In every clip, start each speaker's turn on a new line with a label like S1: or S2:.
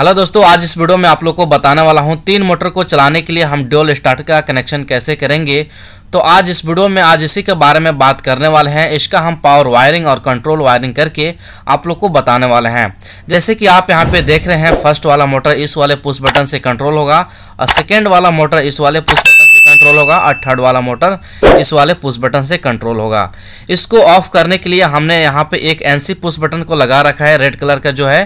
S1: hello दोस्तों आज इस वीडियो में आप लोग को बताने वाला हूँ तीन मोटर को चलाने के लिए हम ड्यूल स्टार्ट का कनेक्शन कैसे करेंगे तो आज इस वीडियो में आज इसी के बारे में बात करने वाले हैं इसका हम पावर वायरिंग और कंट्रोल वायरिंग करके आप लोग को बताने वाले हैं जैसे कि आप यहाँ पे देख रहे हैं फर्स्ट वाला मोटर इस वाले पुश बटन से कंट्रोल होगा और सेकेंड वाला मोटर इस वाले पुश कंट्रोल होगा और थर्ड वाला मोटर इस वाले पुश बटन से कंट्रोल होगा इसको ऑफ करने के लिए हमने यहाँ पे एक एनसी पुश बटन को लगा रखा है रेड कलर का जो है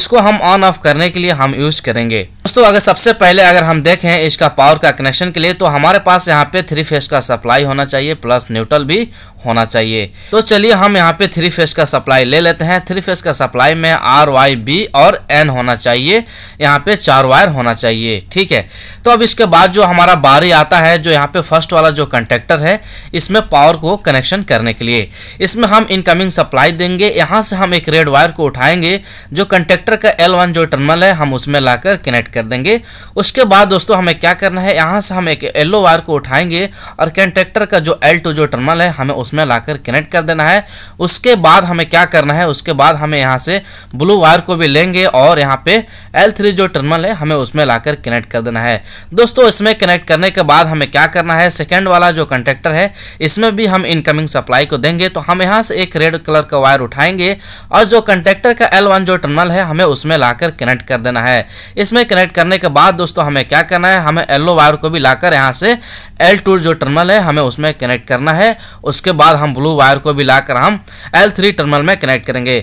S1: इसको हम ऑन ऑफ करने के लिए हम यूज करेंगे दोस्तों अगर सबसे पहले अगर हम देखें इसका पावर का कनेक्शन के लिए तो हमारे पास यहाँ पे थ्री फेस का सप्लाई होना चाहिए प्लस न्यूट्रल भी होना चाहिए तो चलिए हम यहाँ पे थ्री फेस का सप्लाई ले लेते हैं थ्री फेस का सप्लाई में आर वाई बी और एन होना चाहिए यहाँ पे चार वायर होना चाहिए ठीक है तो अब इसके बाद जो हमारा बारी आता है जो यहाँ पे फर्स्ट वाला जो कंटेक्टर है इसमें पावर को कनेक्शन करने के लिए इसमें हम इनकमिंग सप्लाई देंगे यहाँ से हम एक रेड वायर को उठाएंगे जो कंटेक्टर का एल वन जो टर्मल है हम उसमें लाकर कनेक्ट कर देंगे उसके बाद दोस्तों हमें क्या करना है यहाँ से हम एक येल्लो वायर को उठाएंगे और कंटेक्टर का जो एल टू जो टर्मल है हमें उस उसमें लाकर कनेक्ट कर देना है उसके बाद हमें क्या करना है उसके बाद हमें यहाँ से ब्लू वायर को भी लेंगे और यहाँ पे L3 जो टर्मिनल है हमें उसमें लाकर कनेक्ट कर देना है दोस्तों इसमें कनेक्ट करने के बाद हमें क्या करना है सेकेंड वाला जो कंटेक्टर है इसमें भी हम इनकमिंग सप्लाई को देंगे तो हम यहाँ से एक रेड कलर का वायर उठाएंगे और जो कंटेक्टर का एल जो टर्मिनल है हमें उसमें लाकर कनेक्ट कर देना है इसमें कनेक्ट करने के बाद दोस्तों हमें क्या करना है हमें एल्लो वायर को भी लाकर यहाँ से एल जो टर्मिनल है हमें उसमें कनेक्ट करना है उसके बाद हम ब्लू वायर को भी लाकर हम L3 टर्मिनल में कनेक्ट करेंगे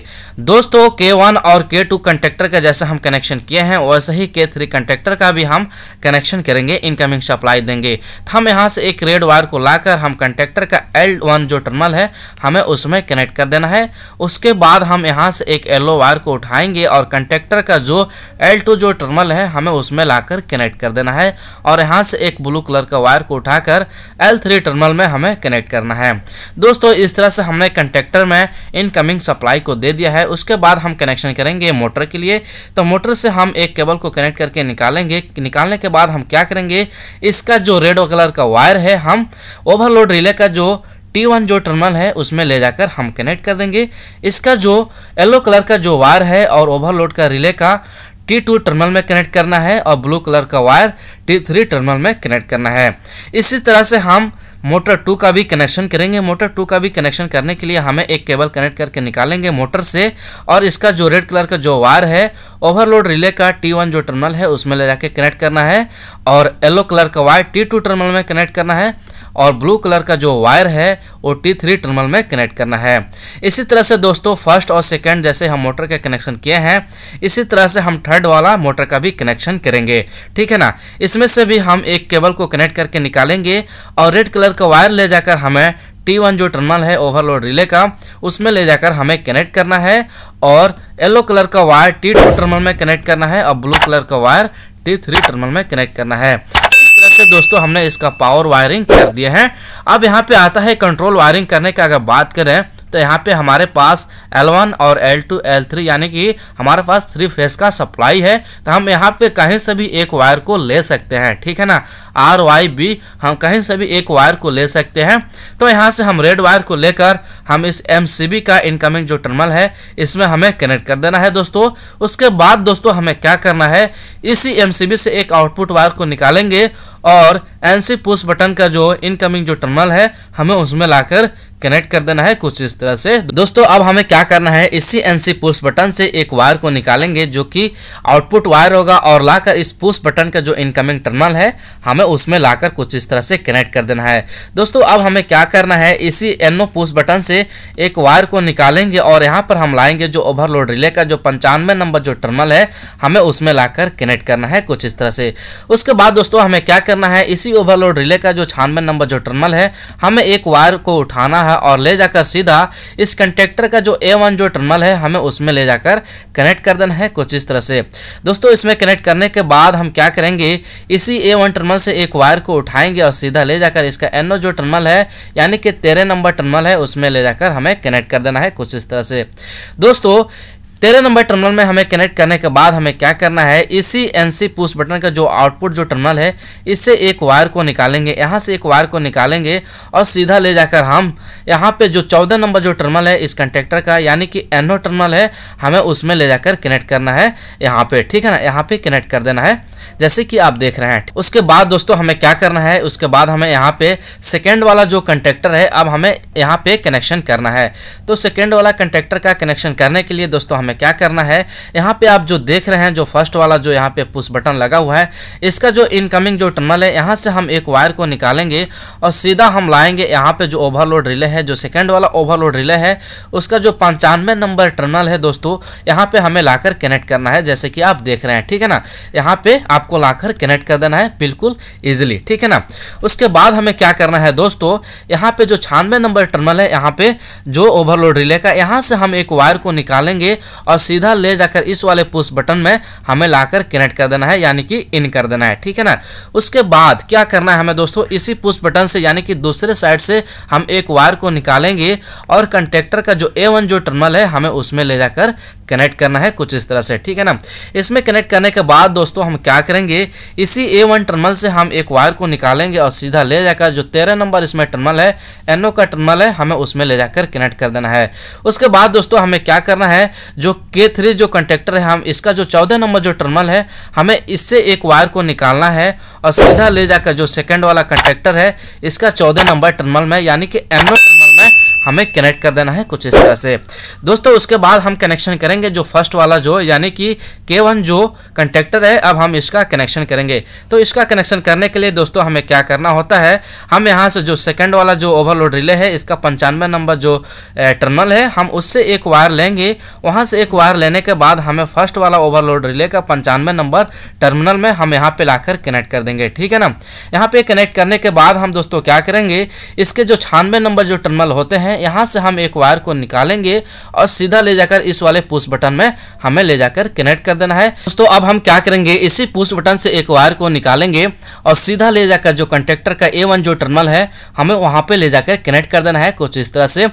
S1: दोस्तों K1 और K2 कंटेक्टर का जैसे हम कनेक्शन किए हैं वैसे ही K3 कंटेक्टर का भी हम कनेक्शन करेंगे इनकमिंग सप्लाई देंगे तो हम यहाँ से एक रेड वायर को लाकर हम कंटेक्टर का L1 जो टर्मिनल है हमें उसमें कनेक्ट कर देना है उसके बाद हम यहाँ से एक येलो वायर को उठाएंगे और कंटेक्टर का जो टू जो टर्मिनल है हमें उसमें लाकर कनेक्ट कर देना है और यहाँ से एक ब्लू कलर का वायर को उठाकर एल थ्री टर्मिनल में हमें कनेक्ट करना है दोस्तों इस तरह से हमने कंटेक्टर में इनकमिंग सप्लाई को दे दिया है उसके बाद हम कनेक्शन करेंगे मोटर के लिए तो मोटर से हम एक केबल को कनेक्ट करके निकालेंगे निकालने के बाद हम क्या करेंगे इसका जो रेड कलर का वायर है हम ओवरलोड रिले का जो टी वन जो टर्मिनल है उसमें ले जाकर हम कनेक्ट कर देंगे इसका जो येलो कलर का जो वायर है और ओवरलोड का रिले का टी टू टर्मिनल में कनेक्ट करना है और ब्लू कलर का वायर टी थ्री टर्मिनल में कनेक्ट करना है इसी तरह से हम मोटर टू का भी कनेक्शन करेंगे मोटर टू का भी कनेक्शन करने के लिए हमें एक केबल कनेक्ट करके निकालेंगे मोटर से और इसका जो रेड कलर का जो वायर है ओवरलोड रिले का टी वन जो टर्मिनल है उसमें ले जाके कनेक्ट करना है और येलो कलर का वायर टी टू टर्मिनल में कनेक्ट करना है और ब्लू कलर का जो वायर है वो टी थ्री टर्मिनल में कनेक्ट करना है इसी तरह से दोस्तों फर्स्ट और सेकेंड जैसे हम मोटर के कनेक्शन किए हैं इसी तरह से हम थर्ड वाला मोटर का भी कनेक्शन करेंगे ठीक है ना इसमें से भी हम एक केबल को कनेक्ट करके निकालेंगे और रेड कलर का वायर ले जाकर हमें टी वन जो टर्मिनल है ओवरलोड रिले का उसमें ले जाकर हमें कनेक्ट करना है और येलो कलर का वायर टी टू टर्मिनल में कनेक्ट करना है और ब्लू कलर का वायर टी थ्री टर्मिनल में कनेक्ट करना है से दोस्तों हमने इसका पावर वायरिंग कर दिया है अब यहाँ पे आता है कंट्रोल वायरिंग करने का अगर बात करें तो यहाँ पे हमारे पास L1 और L2, L3 यानी कि हमारे पास थ्री फेस का सप्लाई है तो हम यहाँ पे कहीं से भी एक वायर को ले सकते हैं ठीक है ना आर वाई बी हम कहीं से भी एक वायर को ले सकते हैं तो यहाँ से हम रेड वायर को लेकर हम इस एम का इनकमिंग जो टर्मिनल है इसमें हमें कनेक्ट कर देना है दोस्तों उसके बाद दोस्तों हमें क्या करना है इसी एम से एक आउटपुट वायर को निकालेंगे और एनसी पुश बटन का जो इनकमिंग जो टर्मिनल है हमें उसमें लाकर कनेक्ट कर देना है कुछ इस तरह से दोस्तों अब हमें क्या करना है इसी एनसी पुश बटन से एक वायर को निकालेंगे जो कि आउटपुट वायर होगा और लाकर इस पुश बटन का जो इनकमिंग टर्मिनल है हमें उसमें लाकर कुछ इस तरह से कनेक्ट कर देना है दोस्तों अब हमें क्या करना है इसी एनओ पुश बटन से एक वायर को निकालेंगे और यहाँ पर हम लाएंगे जो ओवरलोड रिले का जो पंचानवे नंबर जो टर्मिनल है हमें उसमें लाकर कनेक्ट करना है कुछ इस तरह से उसके बाद दोस्तों हमें क्या करना है इसी सी ओवरलोड रिले का जो छानवे नंबर जो टर्मिनल है हमें एक वायर को उठाना है और ले जाकर सीधा इस कंटेक्टर का जो ए वन जो टर्मिनल है हमें उसमें ले जाकर कनेक्ट कर देना है कुछ इस तरह से दोस्तों इसमें कनेक्ट करने के बाद हम क्या करेंगे इसी ए वन टर्मिनल से एक वायर को उठाएंगे और सीधा ले जाकर इसका एनओ जो टर्मिनल है यानी कि तेरह नंबर टर्मिनल है उसमें ले जाकर हमें कनेक्ट कर देना है कुछ इस तरह से दोस्तों तेरह नंबर टर्मिनल में हमें कनेक्ट करने के बाद हमें क्या करना है इसी एनसी पुश बटन का जो आउटपुट जो टर्मिनल है इससे एक वायर को निकालेंगे यहाँ से एक वायर को निकालेंगे और सीधा ले जाकर हम यहाँ पे जो चौदह नंबर जो टर्मिनल है इस कंटेक्टर का यानी कि एनओ टर्मिनल है हमें उसमें ले जाकर कनेक्ट करना है यहाँ पे ठीक है ना यहाँ पे कनेक्ट कर देना है जैसे कि आप देख रहे हैं उसके बाद दोस्तों हमें क्या करना है उसके बाद हमें यहाँ पे सेकेंड वाला जो कंटेक्टर है अब हमें यहाँ पे कनेक्शन करना है तो सेकेंड वाला कंटेक्टर का कनेक्शन करने के लिए दोस्तों हमें हमें क्या करना है यहाँ पे आप जो देख रहे हैं जो फर्स्ट वाला जो यहाँ पे पुश बटन लगा हुआ है इसका जो इनकमिंग जो टनल है यहाँ से हम एक वायर को निकालेंगे और सीधा हम लाएंगे यहाँ पे जो ओवरलोड रिले है जो सेकेंड वाला ओवरलोड रिले है उसका जो पंचानवे नंबर टर्नल है दोस्तों यहाँ पे हमें लाकर कनेक्ट करना है जैसे कि आप देख रहे हैं ठीक है ना यहाँ पे आपको लाकर कनेक्ट कर देना है बिल्कुल ईजिली ठीक है ना उसके बाद हमें क्या करना है दोस्तों यहाँ पे जो छानवे नंबर टर्नल है यहाँ पे जो ओवरलोड रिले का यहाँ से हम एक वायर को निकालेंगे और सीधा ले जाकर इस वाले पुश बटन में हमें लाकर कनेक्ट कर देना है यानी कि इन कर देना है ठीक है ना उसके बाद क्या करना है हमें दोस्तों इसी पुश बटन से यानी कि दूसरे साइड से हम एक वायर को निकालेंगे और कंटेक्टर का जो ए जो टर्मल है हमें उसमें ले जाकर कनेक्ट करना है कुछ इस तरह से ठीक है ना इसमें कनेक्ट करने के बाद दोस्तों हम क्या करेंगे इसी ए वन टर्मल से हम एक वायर को निकालेंगे और सीधा ले जाकर जो तेरह नंबर इसमें टर्मल है एनओ का टर्मल है हमें उसमें ले जाकर कनेक्ट कर देना है उसके बाद दोस्तों हमें क्या करना है जो के थ्री जो कंटेक्टर है हम इसका जो चौदह नंबर जो टर्मल है हमें इससे एक वायर को निकालना है और सीधा ले जाकर जो सेकेंड वाला कंटेक्टर है इसका चौदह नंबर टर्मल में यानी कि एनओ हमें कनेक्ट कर देना है कुछ इस तरह से दोस्तों उसके बाद हम कनेक्शन करेंगे जो फर्स्ट वाला जो यानी कि के वन जो कंटेक्टर है अब हम इसका कनेक्शन करेंगे तो इसका कनेक्शन करने के लिए दोस्तों हमें क्या करना होता है हम यहाँ से जो सेकेंड वाला जो ओवरलोड रिले है इसका पंचानवे नंबर जो टर्मिनल है हम उससे एक वायर लेंगे वहाँ से एक वायर लेने के बाद हमें फर्स्ट वाला ओवरलोड रिले का पंचानवे नंबर टर्मिनल में हम यहाँ पे लाकर कनेक्ट कर देंगे ठीक है ना यहाँ पे कनेक्ट करने के बाद हम दोस्तों क्या करेंगे इसके जो छानवे नंबर जो टर्मिनल होते हैं हैं यहाँ से हम एक वायर को निकालेंगे और सीधा ले जाकर इस वाले पुश बटन में हमें ले जाकर कनेक्ट कर देना है दोस्तों अब हम क्या करेंगे इसी पुश बटन से एक वायर को निकालेंगे और सीधा ले जाकर जो कंटेक्टर का ए जो टर्मल है हमें वहाँ पर ले जाकर कनेक्ट कर देना है कुछ इस तरह से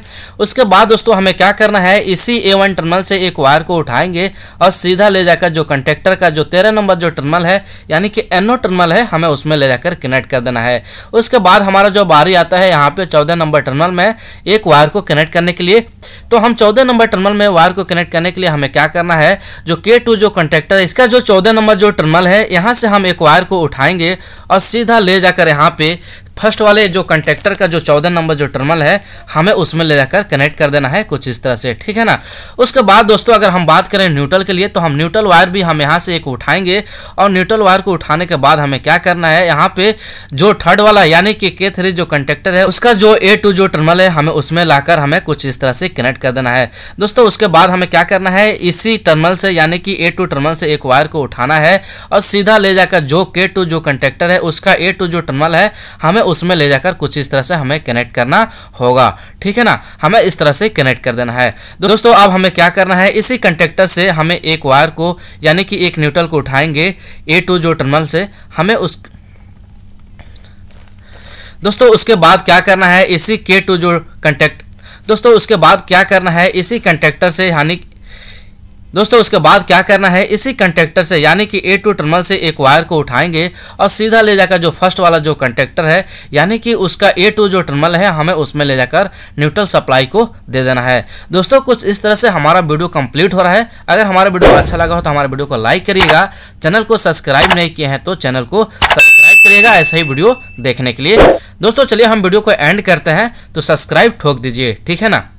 S1: उसके बाद दोस्तों हमें क्या करना है इसी ए टर्मल से एक वायर को उठाएंगे और सीधा ले जाकर जो कंटेक्टर का जो तेरह नंबर जो टर्मल है यानी कि एनओ टर्मल है हमें उसमें ले जाकर कनेक्ट कर देना है उसके बाद हमारा जो बारी आता है यहाँ पे चौदह नंबर टर्मल में एक वायर को कनेक्ट करने के लिए तो हम चौदह नंबर टर्मल में वायर को कनेक्ट करने के लिए हमें क्या करना है जो के टू जो कंटेक्टर है इसका जो चौदह नंबर जो टर्मल है यहाँ से हम एक वायर को उठाएंगे और सीधा ले जाकर यहाँ पे फर्स्ट वाले जो कंटेक्टर का जो चौदह नंबर जो टर्मल है हमें उसमें ले जाकर कनेक्ट कर देना है कुछ इस तरह से ठीक है ना उसके बाद दोस्तों अगर हम बात करें न्यूट्रल के लिए तो हम न्यूट्रल वायर भी हम यहाँ से एक उठाएंगे और न्यूट्रल वायर को उठाने के बाद हमें क्या करना है यहाँ पे जो थर्ड वाला यानी कि के थ्री जो कंटेक्टर है उसका जो ए टू जो टर्मल है हमें उसमें लाकर हमें कुछ इस तरह से कनेक्ट कर देना है दोस्तों उसके बाद हमें क्या करना है इसी टर्मल से यानी कि ए टू टर्मल से एक वायर को उठाना है और सीधा ले जाकर जो के टू जो कंटेक्टर है उसका ए टू जो टर्मल है हमें उसमें ले जाकर कुछ इस तरह से हमें कनेक्ट करना होगा ठीक है ना हमें इस तरह से कनेक्ट कर देना है दोस्तों अब हमें क्या करना है इसी कंटेक्टर से हमें एक वायर को यानी कि एक न्यूट्रल को उठाएंगे ए टू जो टर्मल से हमें उस दोस्तों उसके बाद क्या करना है इसी के टू जो कंटेक्ट दोस्तों उसके बाद क्या करना है इसी कंटेक्टर से यानी दोस्तों उसके बाद क्या करना है इसी कंटेक्टर से यानी कि ए टू टर्मल से एक वायर को उठाएंगे और सीधा ले जाकर जो फर्स्ट वाला जो कंटेक्टर है यानी कि उसका ए टू जो टर्मल है हमें उसमें ले जाकर न्यूट्रल सप्लाई को दे देना है दोस्तों कुछ इस तरह से हमारा वीडियो कंप्लीट हो रहा है अगर हमारा वीडियो अच्छा लगा हो तो हमारे वीडियो को लाइक करिएगा चैनल को सब्सक्राइब नहीं किए हैं तो चैनल को सब्सक्राइब करिएगा ऐसा ही वीडियो देखने के लिए दोस्तों चलिए हम वीडियो को एंड करते हैं तो सब्सक्राइब ठोक दीजिए ठीक है ना